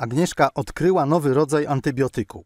Agnieszka odkryła nowy rodzaj antybiotyku.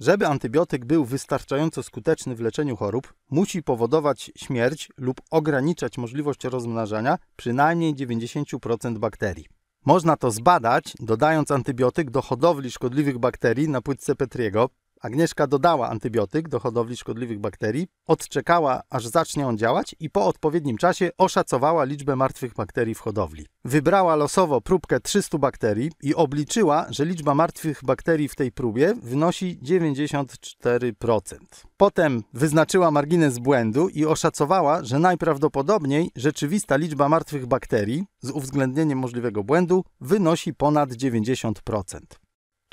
Żeby antybiotyk był wystarczająco skuteczny w leczeniu chorób, musi powodować śmierć lub ograniczać możliwość rozmnażania przynajmniej 90% bakterii. Można to zbadać, dodając antybiotyk do hodowli szkodliwych bakterii na płytce Petriego, Agnieszka dodała antybiotyk do hodowli szkodliwych bakterii, odczekała aż zacznie on działać i po odpowiednim czasie oszacowała liczbę martwych bakterii w hodowli. Wybrała losowo próbkę 300 bakterii i obliczyła, że liczba martwych bakterii w tej próbie wynosi 94%. Potem wyznaczyła margines błędu i oszacowała, że najprawdopodobniej rzeczywista liczba martwych bakterii z uwzględnieniem możliwego błędu wynosi ponad 90%.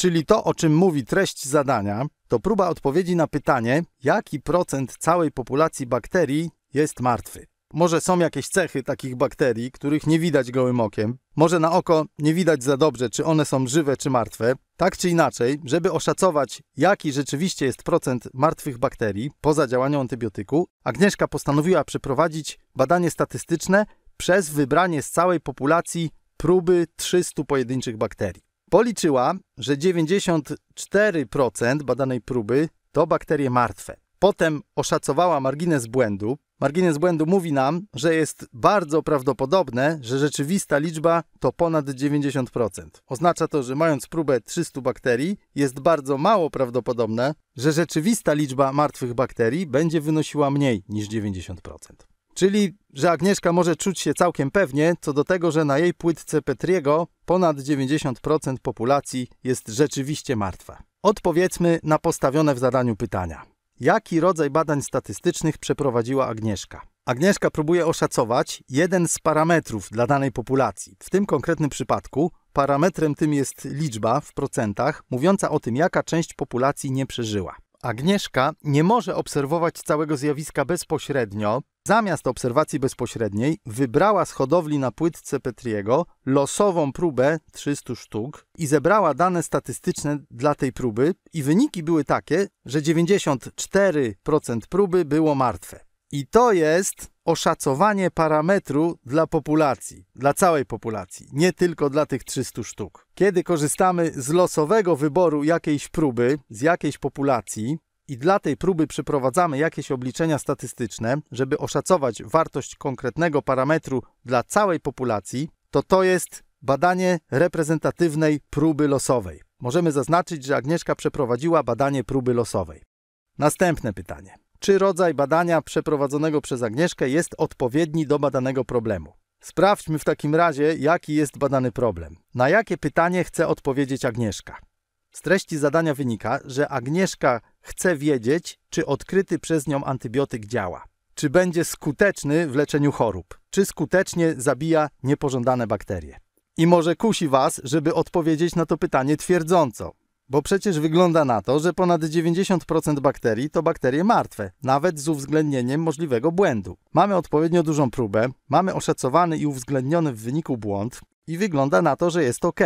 Czyli to, o czym mówi treść zadania, to próba odpowiedzi na pytanie, jaki procent całej populacji bakterii jest martwy. Może są jakieś cechy takich bakterii, których nie widać gołym okiem, może na oko nie widać za dobrze, czy one są żywe czy martwe. Tak czy inaczej, żeby oszacować, jaki rzeczywiście jest procent martwych bakterii poza działaniem antybiotyku, Agnieszka postanowiła przeprowadzić badanie statystyczne przez wybranie z całej populacji próby 300 pojedynczych bakterii. Policzyła, że 94% badanej próby to bakterie martwe. Potem oszacowała margines błędu. Margines błędu mówi nam, że jest bardzo prawdopodobne, że rzeczywista liczba to ponad 90%. Oznacza to, że mając próbę 300 bakterii, jest bardzo mało prawdopodobne, że rzeczywista liczba martwych bakterii będzie wynosiła mniej niż 90%. Czyli, że Agnieszka może czuć się całkiem pewnie co do tego, że na jej płytce Petriego ponad 90% populacji jest rzeczywiście martwa. Odpowiedzmy na postawione w zadaniu pytania. Jaki rodzaj badań statystycznych przeprowadziła Agnieszka? Agnieszka próbuje oszacować jeden z parametrów dla danej populacji. W tym konkretnym przypadku parametrem tym jest liczba w procentach, mówiąca o tym, jaka część populacji nie przeżyła. Agnieszka nie może obserwować całego zjawiska bezpośrednio. Zamiast obserwacji bezpośredniej wybrała z hodowli na płytce Petriego losową próbę 300 sztuk i zebrała dane statystyczne dla tej próby i wyniki były takie, że 94% próby było martwe. I to jest oszacowanie parametru dla populacji, dla całej populacji, nie tylko dla tych 300 sztuk. Kiedy korzystamy z losowego wyboru jakiejś próby, z jakiejś populacji, i dla tej próby przeprowadzamy jakieś obliczenia statystyczne, żeby oszacować wartość konkretnego parametru dla całej populacji, to to jest badanie reprezentatywnej próby losowej. Możemy zaznaczyć, że Agnieszka przeprowadziła badanie próby losowej. Następne pytanie czy rodzaj badania przeprowadzonego przez Agnieszkę jest odpowiedni do badanego problemu. Sprawdźmy w takim razie, jaki jest badany problem. Na jakie pytanie chce odpowiedzieć Agnieszka? Z treści zadania wynika, że Agnieszka chce wiedzieć, czy odkryty przez nią antybiotyk działa. Czy będzie skuteczny w leczeniu chorób? Czy skutecznie zabija niepożądane bakterie? I może kusi Was, żeby odpowiedzieć na to pytanie twierdząco. Bo przecież wygląda na to, że ponad 90% bakterii to bakterie martwe, nawet z uwzględnieniem możliwego błędu. Mamy odpowiednio dużą próbę, mamy oszacowany i uwzględniony w wyniku błąd i wygląda na to, że jest ok.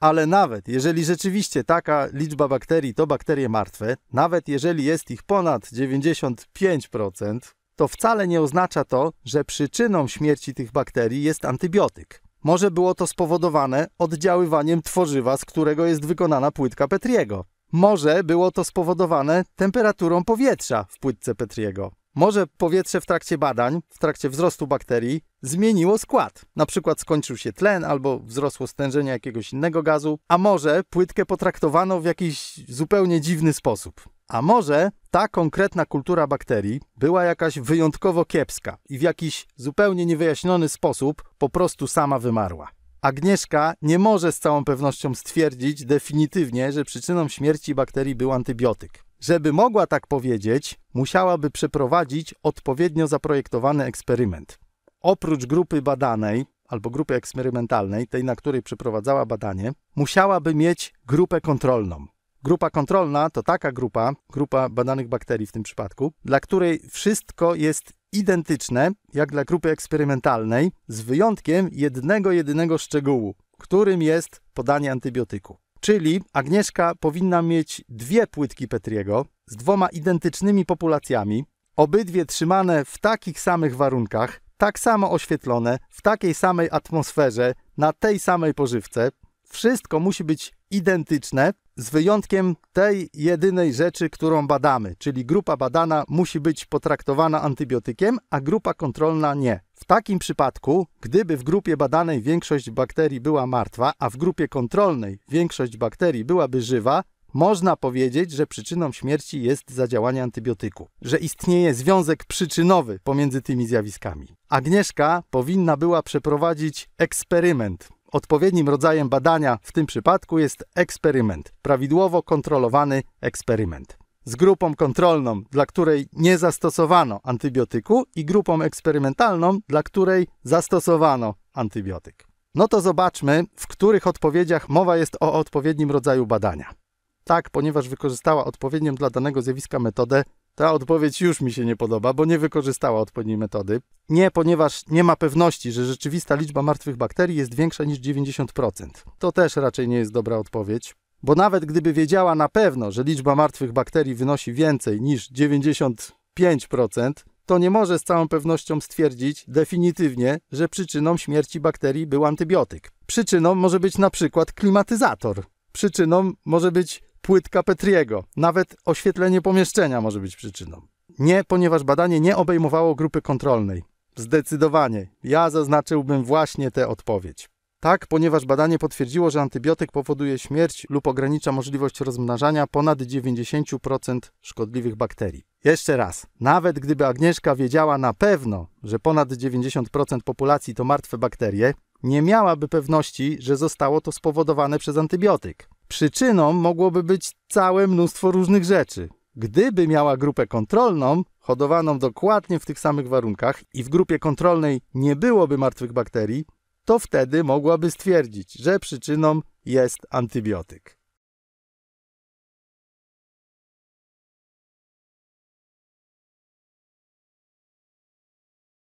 Ale nawet jeżeli rzeczywiście taka liczba bakterii to bakterie martwe, nawet jeżeli jest ich ponad 95%, to wcale nie oznacza to, że przyczyną śmierci tych bakterii jest antybiotyk. Może było to spowodowane oddziaływaniem tworzywa, z którego jest wykonana płytka Petriego. Może było to spowodowane temperaturą powietrza w płytce Petriego. Może powietrze w trakcie badań, w trakcie wzrostu bakterii, zmieniło skład. Na przykład skończył się tlen albo wzrosło stężenie jakiegoś innego gazu, a może płytkę potraktowano w jakiś zupełnie dziwny sposób. A może ta konkretna kultura bakterii była jakaś wyjątkowo kiepska i w jakiś zupełnie niewyjaśniony sposób po prostu sama wymarła. Agnieszka nie może z całą pewnością stwierdzić definitywnie, że przyczyną śmierci bakterii był antybiotyk. Żeby mogła tak powiedzieć, musiałaby przeprowadzić odpowiednio zaprojektowany eksperyment. Oprócz grupy badanej albo grupy eksperymentalnej, tej na której przeprowadzała badanie, musiałaby mieć grupę kontrolną, Grupa kontrolna to taka grupa, grupa badanych bakterii w tym przypadku, dla której wszystko jest identyczne jak dla grupy eksperymentalnej, z wyjątkiem jednego jedynego szczegółu, którym jest podanie antybiotyku. Czyli Agnieszka powinna mieć dwie płytki Petriego z dwoma identycznymi populacjami, obydwie trzymane w takich samych warunkach, tak samo oświetlone, w takiej samej atmosferze, na tej samej pożywce. Wszystko musi być identyczne, z wyjątkiem tej jedynej rzeczy, którą badamy, czyli grupa badana musi być potraktowana antybiotykiem, a grupa kontrolna nie. W takim przypadku, gdyby w grupie badanej większość bakterii była martwa, a w grupie kontrolnej większość bakterii byłaby żywa, można powiedzieć, że przyczyną śmierci jest zadziałanie antybiotyku, że istnieje związek przyczynowy pomiędzy tymi zjawiskami. Agnieszka powinna była przeprowadzić eksperyment, Odpowiednim rodzajem badania w tym przypadku jest eksperyment, prawidłowo kontrolowany eksperyment. Z grupą kontrolną, dla której nie zastosowano antybiotyku, i grupą eksperymentalną, dla której zastosowano antybiotyk. No to zobaczmy, w których odpowiedziach mowa jest o odpowiednim rodzaju badania. Tak, ponieważ wykorzystała odpowiednią dla danego zjawiska metodę, ta odpowiedź już mi się nie podoba, bo nie wykorzystała odpowiedniej metody. Nie, ponieważ nie ma pewności, że rzeczywista liczba martwych bakterii jest większa niż 90%. To też raczej nie jest dobra odpowiedź. Bo nawet gdyby wiedziała na pewno, że liczba martwych bakterii wynosi więcej niż 95%, to nie może z całą pewnością stwierdzić definitywnie, że przyczyną śmierci bakterii był antybiotyk. Przyczyną może być na przykład klimatyzator. Przyczyną może być płytka Petriego. Nawet oświetlenie pomieszczenia może być przyczyną. Nie, ponieważ badanie nie obejmowało grupy kontrolnej. Zdecydowanie. Ja zaznaczyłbym właśnie tę odpowiedź. Tak, ponieważ badanie potwierdziło, że antybiotyk powoduje śmierć lub ogranicza możliwość rozmnażania ponad 90% szkodliwych bakterii. Jeszcze raz, nawet gdyby Agnieszka wiedziała na pewno, że ponad 90% populacji to martwe bakterie, nie miałaby pewności, że zostało to spowodowane przez antybiotyk. Przyczyną mogłoby być całe mnóstwo różnych rzeczy. Gdyby miała grupę kontrolną, hodowaną dokładnie w tych samych warunkach i w grupie kontrolnej nie byłoby martwych bakterii, to wtedy mogłaby stwierdzić, że przyczyną jest antybiotyk.